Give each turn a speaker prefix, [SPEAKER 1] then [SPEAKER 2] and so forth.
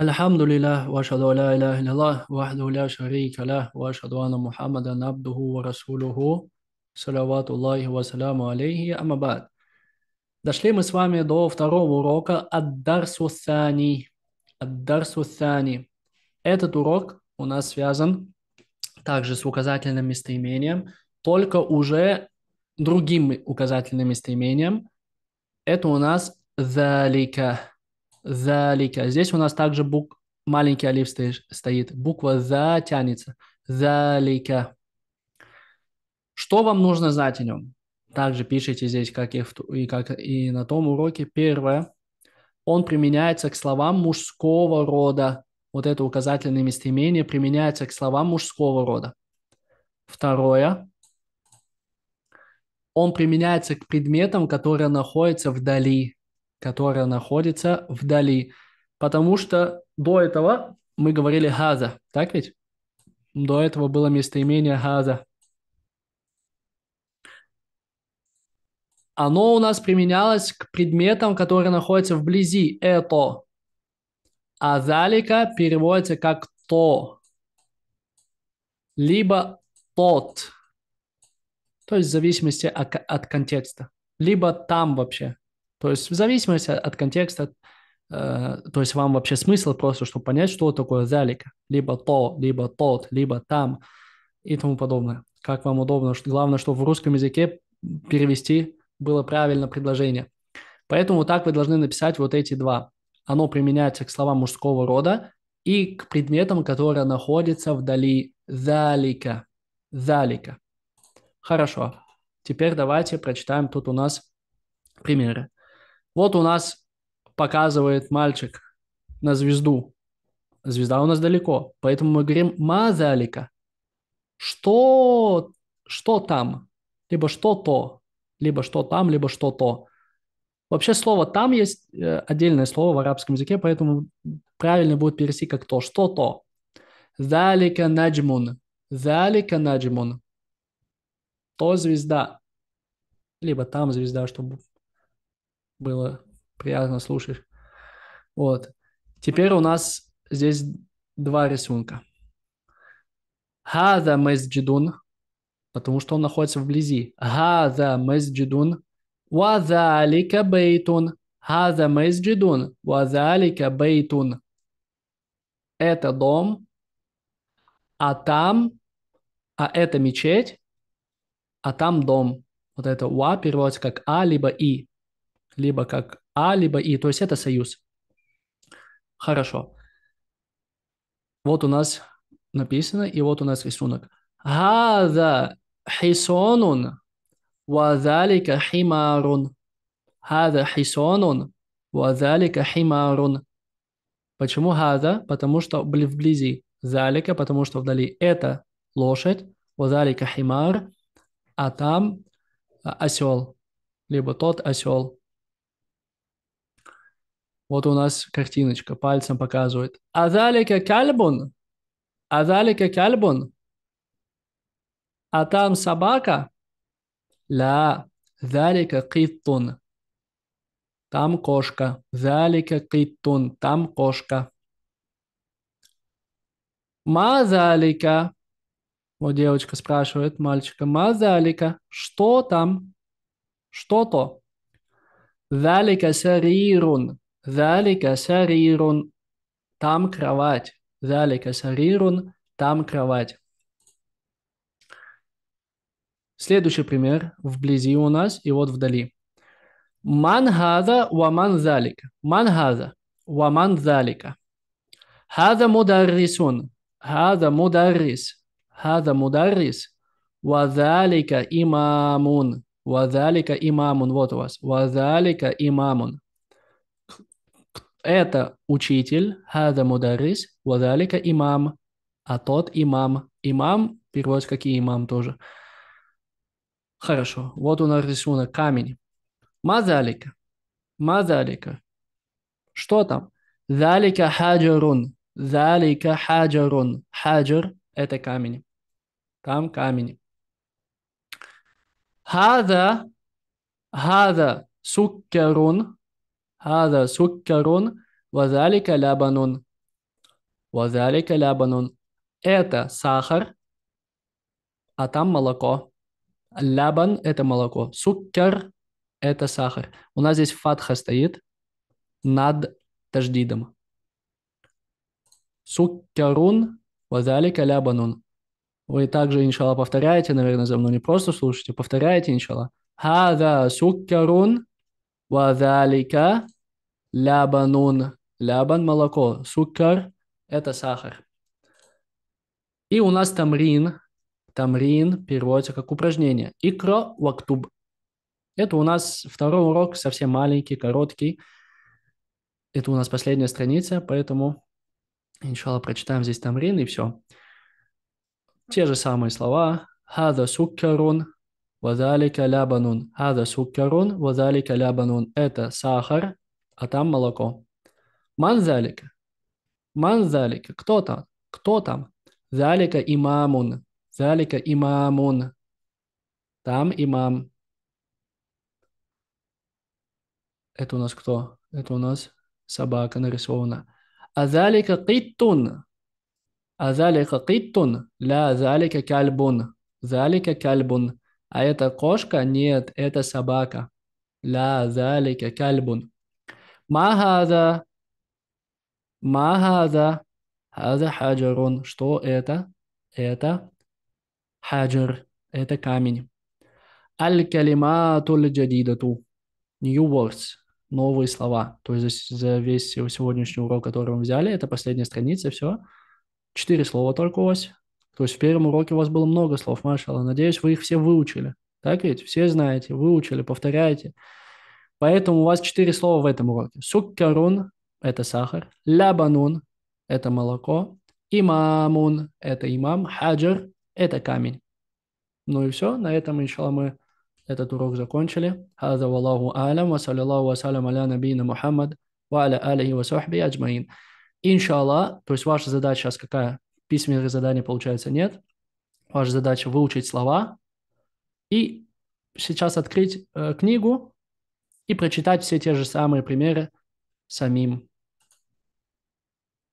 [SPEAKER 1] الحمد لله وأشهد أن لا إله إلا الله وحده لا شريك له وأشهد أن محمدا عبده ورسوله صلوات الله وسلامه عليه أما بعد Дошли мы с вами до второго урока «Аддарсу Сани». «Аддарсу Сани». Этот урок у нас связан также с указательным местоимением, только уже другим указательным местоимением. Это у нас «Залика» залика. Здесь у нас также бук... маленький алиф стоит. Буква за тянется. Залика. Что вам нужно знать о нем? Также пишите здесь, как и, в, и, как и на том уроке. Первое. Он применяется к словам мужского рода. Вот это указательное местоимение применяется к словам мужского рода. Второе. Он применяется к предметам, которые находятся вдали которая находится вдали. Потому что до этого мы говорили «газа», так ведь? До этого было местоимение «газа». Оно у нас применялось к предметам, которые находятся вблизи «это». А «залика» переводится как «то», либо «тот», то есть в зависимости от, от контекста, либо «там» вообще – то есть в зависимости от контекста, э, то есть вам вообще смысл просто, чтобы понять, что такое залика. Либо то, либо тот, либо там и тому подобное. Как вам удобно. Главное, чтобы в русском языке перевести было правильно предложение. Поэтому так вы должны написать вот эти два. Оно применяется к словам мужского рода и к предметам, которые находятся вдали залика. Залика. Хорошо. Теперь давайте прочитаем тут у нас примеры. Вот у нас показывает мальчик на звезду. Звезда у нас далеко, поэтому мы говорим мазалика. Что, что там? Либо что то, либо что там, либо что то. Вообще слово «там» есть э, отдельное слово в арабском языке, поэтому правильно будет перевести как «то». Что «то»? «Залика наджмун». «Залика наджмун». «То звезда». Либо «там звезда», чтобы было приятно слушать. Вот. Теперь у нас здесь два рисунка. Хада Мэсджидун, потому что он находится вблизи. Хада Мэсджидун. Вазалика бейтун. Хада Мэсджидун. Вазалика бейтун. Это дом, а там, а это мечеть, а там дом. Вот это уа переводится как а либо и либо как А, либо И, то есть это союз. Хорошо. Вот у нас написано, и вот у нас рисунок. Хада хисонун, вазалика химарун. Хада хисонун, вазалика химарун. Почему хада? Потому что вблизи залика, потому что вдали это лошадь, вазалика химар, а там осел, либо тот осел. Вот у нас картиночка, пальцем показывает. Азалика кальбун. Азалика кальбун. А там собака? Ла. Залика китун. Там кошка. Залика китун. Там кошка. Мазалика. Вот девочка спрашивает мальчика. Мазалика. Что там? Что то? Залика сарирун. Залика сарирун. Там кровать. Залика сарирун. Там кровать. Следующий пример вблизи у нас и вот вдали. Ман хаза ва ман залика. Ман хаза ва ман залика. Хаза мударрисун. Хаза мударрис. Хаза мударрис. Ва залика имамун. Ва залика имамун. Вот у вас. Ва залика имамун. Это учитель, хада мударис, вадалика имам, а тот имам. Имам переводится как и имам тоже. Хорошо, вот у нас рисунок камень. Мазалика. Мазалика. Что там? Залика хаджарун. Залика хаджарун. Хаджар – это камень. Там камень. Хаза. Хаза суккерун. هذا سكر وذلك لبن وذلك لبن это сахар, а там молоко. Лябан – это молоко. Суккер – это сахар. У нас здесь фатха стоит над таждидом. Суккерун вазалика лябанун. Вы также, иншалла, повторяете, наверное, за мной. Не просто слушайте, повторяете иншалла. Хада суккерун вазалика лябанун. Лябан – молоко. Суккар – это сахар. И у нас тамрин. Тамрин переводится как упражнение. Икро вактуб. Это у нас второй урок, совсем маленький, короткий. Это у нас последняя страница, поэтому, иншалла, прочитаем здесь тамрин и все. Те же самые слова. Хада суккарун, вадалика лябанун. Хада суккарун, вадалика лябанун. Это сахар, а там молоко. Манзалика. Манзалика. Кто там? Кто там? Залика имамун. Залика имамун. Там имам. Это у нас кто? Это у нас собака нарисована. А Азалика киттун. А залика киттун. Ля залика кальбун. Залика кальбун. А это кошка? Нет, это собака. Ля залика кальбун. Ма хаза. Ма хаза. Хаза хаджарон. Что это? Это хаджар. Это камень. Аль-калиматуль джадидату. New words. Новые слова. То есть за весь сегодняшний урок, который мы взяли, это последняя страница, все. Четыре слова только у вас. То есть в первом уроке у вас было много слов, Машала. Надеюсь, вы их все выучили. Так ведь? Все знаете, выучили, повторяете. Поэтому у вас четыре слова в этом уроке. Суккарун – это сахар, лябанун – это молоко, имамун – это имам, хаджар – это камень. Ну и все, на этом, иншалла, мы этот урок закончили. Хаза валлаху алям, ва саллиллаху ва салям аля набийна Мухаммад, валя аля алихи ва сахби аджмаин. Иншалла, то есть ваша задача сейчас какая? Письменных заданий, получается, нет. Ваша задача выучить слова и сейчас открыть э, книгу, и прочитать все те же самые примеры самим